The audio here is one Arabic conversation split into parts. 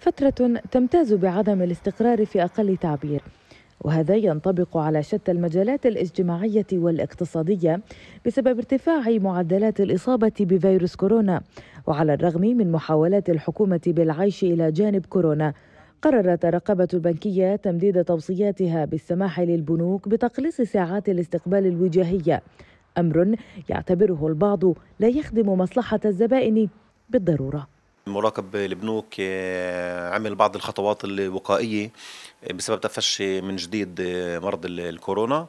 فترة تمتاز بعدم الاستقرار في أقل تعبير وهذا ينطبق على شتى المجالات الاجتماعية والاقتصادية بسبب ارتفاع معدلات الإصابة بفيروس كورونا وعلى الرغم من محاولات الحكومة بالعيش إلى جانب كورونا قررت الرقابة البنكية تمديد توصياتها بالسماح للبنوك بتقليص ساعات الاستقبال الوجاهية أمر يعتبره البعض لا يخدم مصلحة الزبائن بالضروره مراقب البنوك آه، عمل بعض الخطوات الوقائيه بسبب تفشي من جديد آه، مرض الكورونا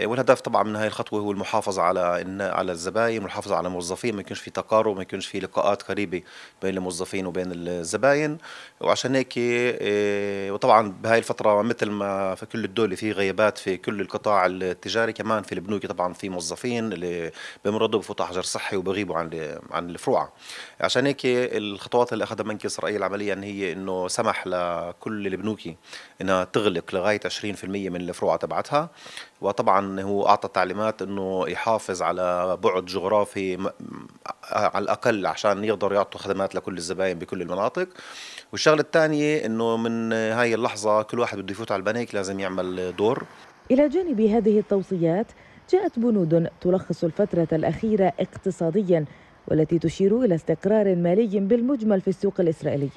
آه، والهدف طبعا من هاي الخطوه هو المحافظه على إن على الزباين والمحافظه على الموظفين ما يكونش في تقارب ما يكونش في لقاءات قريبه بين الموظفين وبين الزباين وعشان هيك آه، وطبعا بهاي الفتره مثل ما في كل الدول في غيابات في كل القطاع التجاري كمان في البنوك طبعا في موظفين اللي بمرضوا بفوتوا حجر صحي وبغيبوا عن عن الفروعه عشان هيك الخطوات اللي اخذها بنك اسرائيل عمليا هي انه سمح لكل البنوك انها انها تغلق لغايه 20% من الفروع تبعتها وطبعا هو اعطى تعليمات انه يحافظ على بعد جغرافي على الاقل عشان يقدروا يعطوا خدمات لكل الزباين بكل المناطق والشغله الثانيه انه من هاي اللحظه كل واحد بده يفوت على البنك لازم يعمل دور الى جانب هذه التوصيات جاءت بنود تلخص الفتره الاخيره اقتصاديا والتي تشير إلى استقرار مالي بالمجمل في السوق الإسرائيلي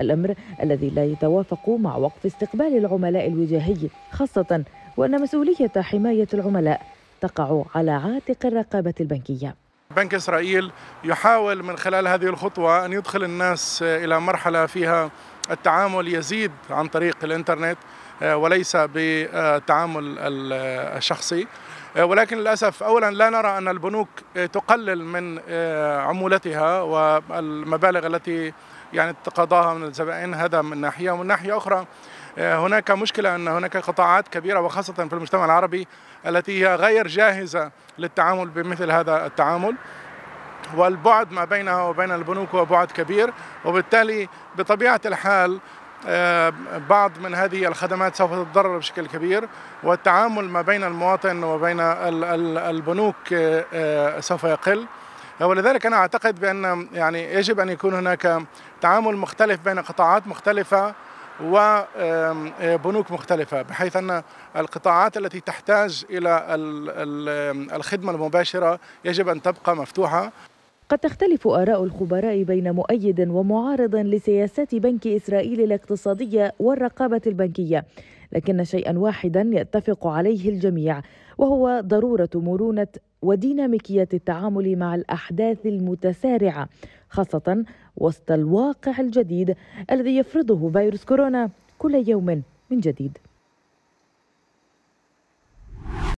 الأمر الذي لا يتوافق مع وقف استقبال العملاء الوجاهي خاصة وأن مسؤولية حماية العملاء تقع على عاتق الرقابة البنكية بنك إسرائيل يحاول من خلال هذه الخطوة أن يدخل الناس آه، إلى مرحلة فيها التعامل يزيد عن طريق الإنترنت آه، وليس بالتعامل آه، الشخصي ولكن للأسف أولا لا نرى أن البنوك تقلل من عمولتها والمبالغ التي يعني تقضاها من الزبائن هذا من ناحية ومن ناحية أخرى آه، هناك مشكلة أن هناك قطاعات كبيرة وخاصة في المجتمع العربي التي هي غير جاهزة للتعامل بمثل هذا التعامل والبعد ما بينها وبين البنوك هو بعد كبير وبالتالي بطبيعة الحال آه، بعض من هذه الخدمات سوف تتضرر بشكل كبير والتعامل ما بين المواطن وبين البنوك آه، سوف يقل ولذلك انا اعتقد بان يعني يجب ان يكون هناك تعامل مختلف بين قطاعات مختلفه وبنوك مختلفة بحيث أن القطاعات التي تحتاج إلى الخدمة المباشرة يجب أن تبقى مفتوحة قد تختلف آراء الخبراء بين مؤيد ومعارض لسياسات بنك إسرائيل الاقتصادية والرقابة البنكية لكن شيئا واحدا يتفق عليه الجميع وهو ضرورة مرونة وديناميكية التعامل مع الأحداث المتسارعة خاصة وسط الواقع الجديد الذي يفرضه فيروس كورونا كل يوم من جديد